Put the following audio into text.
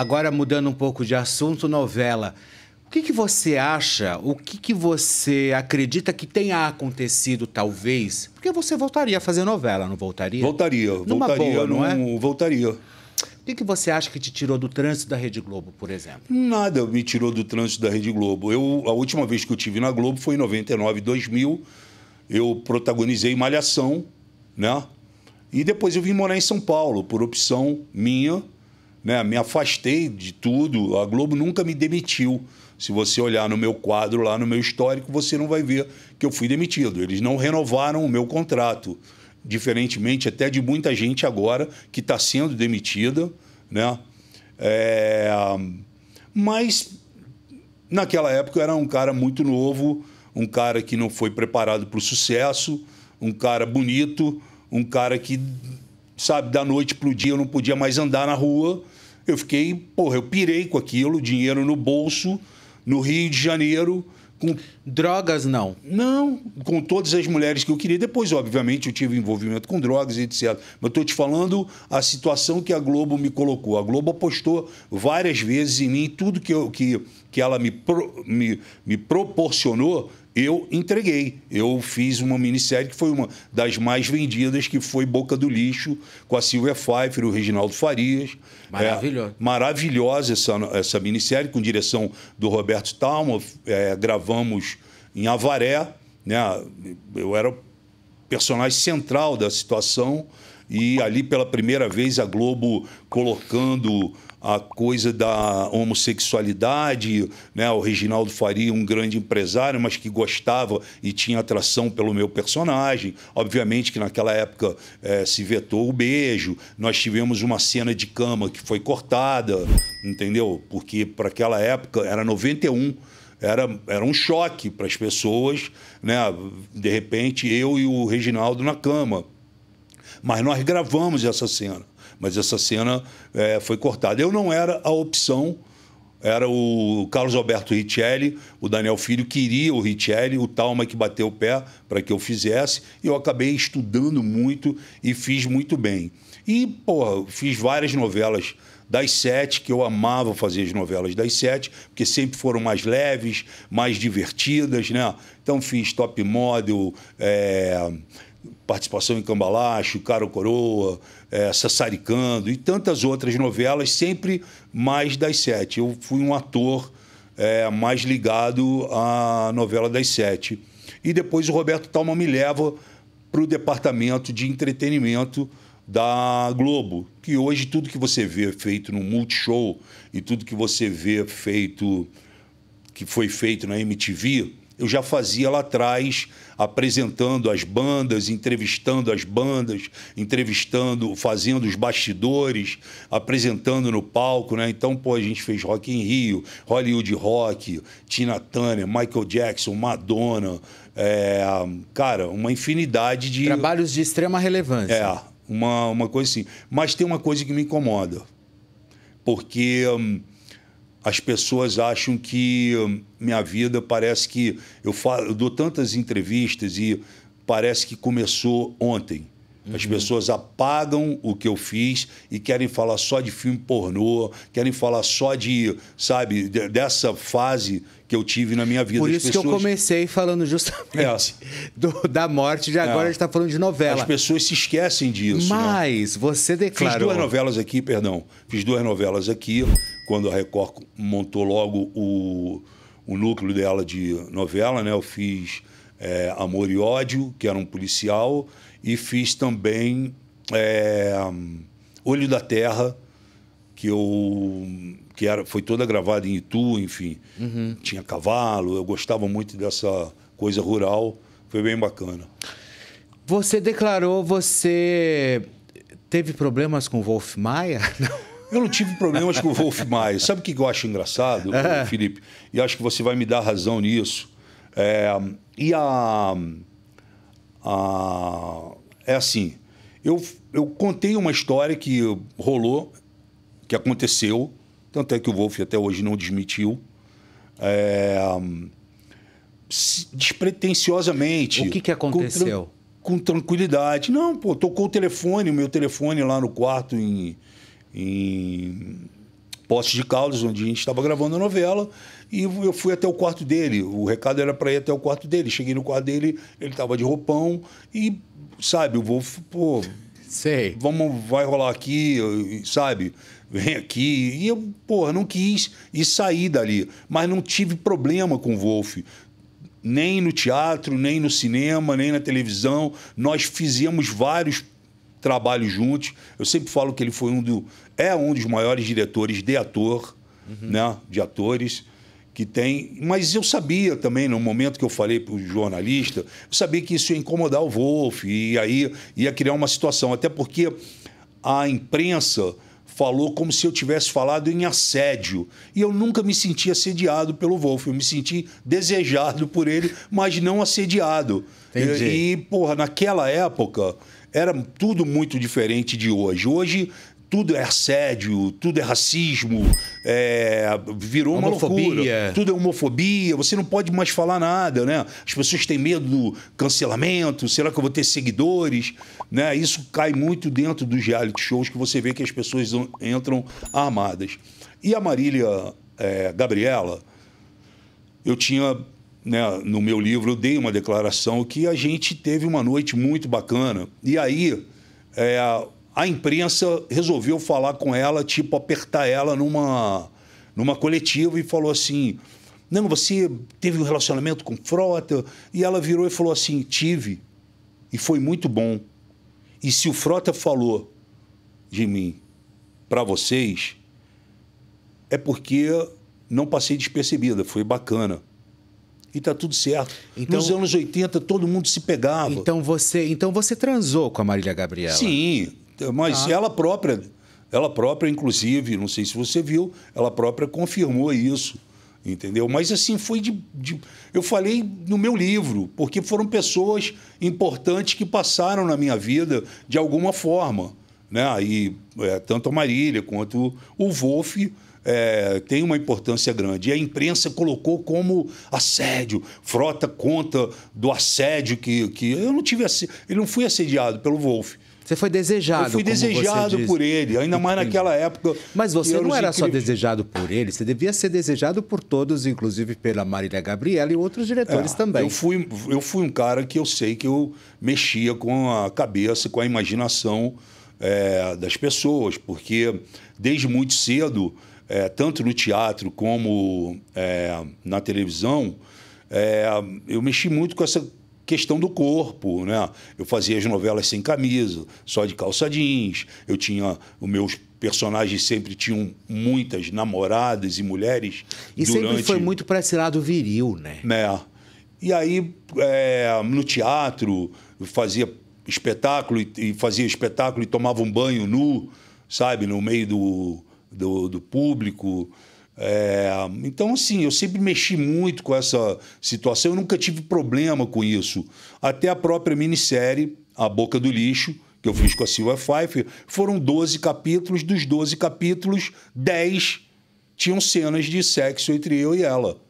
Agora, mudando um pouco de assunto, novela. O que, que você acha, o que, que você acredita que tenha acontecido, talvez? Porque você voltaria a fazer novela, não voltaria? Voltaria, Numa voltaria, boa, não, não é? voltaria. O que, que você acha que te tirou do trânsito da Rede Globo, por exemplo? Nada me tirou do trânsito da Rede Globo. Eu, a última vez que eu tive na Globo foi em 99, 2000. Eu protagonizei Malhação, né? E depois eu vim morar em São Paulo, por opção minha, né? Me afastei de tudo. A Globo nunca me demitiu. Se você olhar no meu quadro, lá no meu histórico, você não vai ver que eu fui demitido. Eles não renovaram o meu contrato. Diferentemente até de muita gente agora que está sendo demitida, né? É... Mas naquela época eu era um cara muito novo, um cara que não foi preparado para o sucesso, um cara bonito, um cara que sabe, da noite pro dia eu não podia mais andar na rua. Eu fiquei, porra, eu pirei com aquilo, dinheiro no bolso, no Rio de Janeiro, com drogas não. Não, com todas as mulheres que eu queria. Depois, obviamente, eu tive envolvimento com drogas e etc. Mas estou te falando a situação que a Globo me colocou. A Globo apostou várias vezes em mim, tudo que, eu, que, que ela me, pro, me, me proporcionou, eu entreguei. Eu fiz uma minissérie que foi uma das mais vendidas, que foi Boca do Lixo, com a Silvia Pfeiffer, o Reginaldo Farias. Maravilhosa. É, maravilhosa essa, essa minissérie, com direção do Roberto Talma. É, gravamos em Avaré, né? Eu era personagem central da situação e ali pela primeira vez a Globo colocando a coisa da homossexualidade, né? O Reginaldo Faria, um grande empresário, mas que gostava e tinha atração pelo meu personagem. Obviamente que naquela época é, se vetou o beijo. Nós tivemos uma cena de cama que foi cortada, entendeu? Porque para aquela época era 91 era, era um choque para as pessoas, né? De repente, eu e o Reginaldo na cama. Mas nós gravamos essa cena. Mas essa cena é, foi cortada. Eu não era a opção, era o Carlos Alberto Richelli, o Daniel Filho queria o Richelli, o Talma que bateu o pé para que eu fizesse. E eu acabei estudando muito e fiz muito bem. E, porra, fiz várias novelas das sete, que eu amava fazer as novelas das sete, porque sempre foram mais leves, mais divertidas, né? Então fiz Top Model, é, participação em Cambalacho, Caro Coroa, é, Sassaricando e tantas outras novelas, sempre mais das sete. Eu fui um ator é, mais ligado à novela das sete. E depois o Roberto Talma me leva para o departamento de entretenimento da Globo, que hoje tudo que você vê feito no Multishow e tudo que você vê feito, que foi feito na MTV, eu já fazia lá atrás, apresentando as bandas, entrevistando as bandas, entrevistando, fazendo os bastidores, apresentando no palco, né? Então, pô, a gente fez Rock em Rio, Hollywood Rock, Tina Turner, Michael Jackson, Madonna, é, cara, uma infinidade de... Trabalhos de extrema relevância. É, uma, uma coisa assim. Mas tem uma coisa que me incomoda, porque... Hum, as pessoas acham que hum, minha vida parece que eu, falo, eu dou tantas entrevistas e parece que começou ontem. Uhum. As pessoas apagam o que eu fiz e querem falar só de filme pornô, querem falar só de, sabe, de, dessa fase que eu tive na minha vida. Por isso pessoas... que eu comecei falando justamente é. do, da morte, de é. agora é. a gente está falando de novela. As pessoas se esquecem disso. Né? Mas né? você declarou... Fiz duas novelas aqui, perdão. Fiz duas novelas aqui, quando a Record montou logo o, o núcleo dela de novela, né? Eu fiz é, Amor e Ódio, que era um policial, e fiz também é, Olho da Terra, que eu que era, foi toda gravada em Itu, enfim. Uhum. Tinha cavalo, eu gostava muito dessa coisa rural, foi bem bacana. Você declarou, você teve problemas com Wolf Maia? Eu não tive problemas com o Wolf Maia. Sabe o que eu acho engraçado, é. Felipe? E acho que você vai me dar razão nisso. É, e a, a, É assim, eu, eu contei uma história que rolou, que aconteceu, tanto é que o Wolf até hoje não desmitiu. É, despretensiosamente. O que, que aconteceu? Com, tranquilidade. Não, pô, tocou o telefone, o meu telefone lá no quarto em, em Poços de Caldas, onde a gente estava gravando a novela, e eu fui até o quarto dele. O recado era para ir até o quarto dele. Cheguei no quarto dele, ele estava de roupão e, sabe, eu vou, pô, Sei. Vamos, vai rolar aqui, sabe? Vem aqui. E eu, porra, não quis e saí dali. Mas não tive problema com o Wolf. Nem no teatro, nem no cinema, nem na televisão. Nós fizemos vários trabalho juntos. Eu sempre falo que ele foi um do, é um dos maiores diretores de ator, uhum. né? De atores que tem. Mas eu sabia também, no momento que eu falei para o jornalista, eu sabia que isso ia incomodar o Wolf e aí ia criar uma situação. Até porque a imprensa falou como se eu tivesse falado em assédio. E eu nunca me senti assediado pelo Wolf. Eu me senti desejado por ele, mas não assediado. Entendi. E, e porra, naquela época era tudo muito diferente de hoje. Hoje tudo é assédio, tudo é racismo, é, virou uma loucura. Tudo é homofobia, você não pode mais falar nada, né? As pessoas têm medo do cancelamento, será que eu vou ter seguidores? Né? Isso cai muito dentro dos reality shows que você vê que as pessoas entram armadas. E a Marília é, Gabriela, eu tinha né, no meu livro, eu dei uma declaração que a gente teve uma noite muito bacana. E aí, é, a imprensa resolveu falar com ela, tipo, apertar ela numa, numa coletiva e falou assim: Não, você teve um relacionamento com Frota? E ela virou e falou assim: Tive. E foi muito bom. E se o Frota falou de mim para vocês, é porque não passei despercebida, foi bacana e tá tudo certo. Então, Nos anos 80, todo mundo se pegava. Então você, então você transou com a Marília Gabriela? Sim, então, mas ah. ela própria, ela própria, inclusive, não sei se você viu, ela própria confirmou isso. Entendeu? Mas assim foi de, de. Eu falei no meu livro, porque foram pessoas importantes que passaram na minha vida de alguma forma. Né? Aí é, tanto a Marília quanto o Wolf é, tem uma importância grande. E a imprensa colocou como assédio. Frota conta do assédio que. que eu não tive assédio, ele não fui assediado pelo Wolf. Você foi desejado. Eu fui desejado por ele, ainda mais naquela época. Mas você não era, só desejado por ele, você devia ser desejado por todos, inclusive pela Marília Gabriela e outros diretores é, também. Eu fui, eu fui um cara que eu sei que eu mexia com a cabeça, com a imaginação é, das pessoas, porque desde muito cedo, é, tanto no teatro como é, na televisão, é, eu mexi muito com essa questão do corpo, né? Eu fazia as novelas sem camisa, só de calça jeans. Eu tinha os meus personagens sempre tinham muitas namoradas e mulheres. E durante... sempre foi muito para esse lado viril, né? Né. E aí, é, no teatro, eu fazia espetáculo e, fazia espetáculo e tomava um banho nu, sabe, no meio do, do, do público. É, então, assim, eu sempre mexi muito com essa situação, eu nunca tive problema com isso. Até a própria minissérie, A Boca do Lixo, que eu fiz com a Silvia Pfeiffer, foram 12 capítulos. Dos 12 capítulos, 10 tinham cenas de sexo entre eu e ela.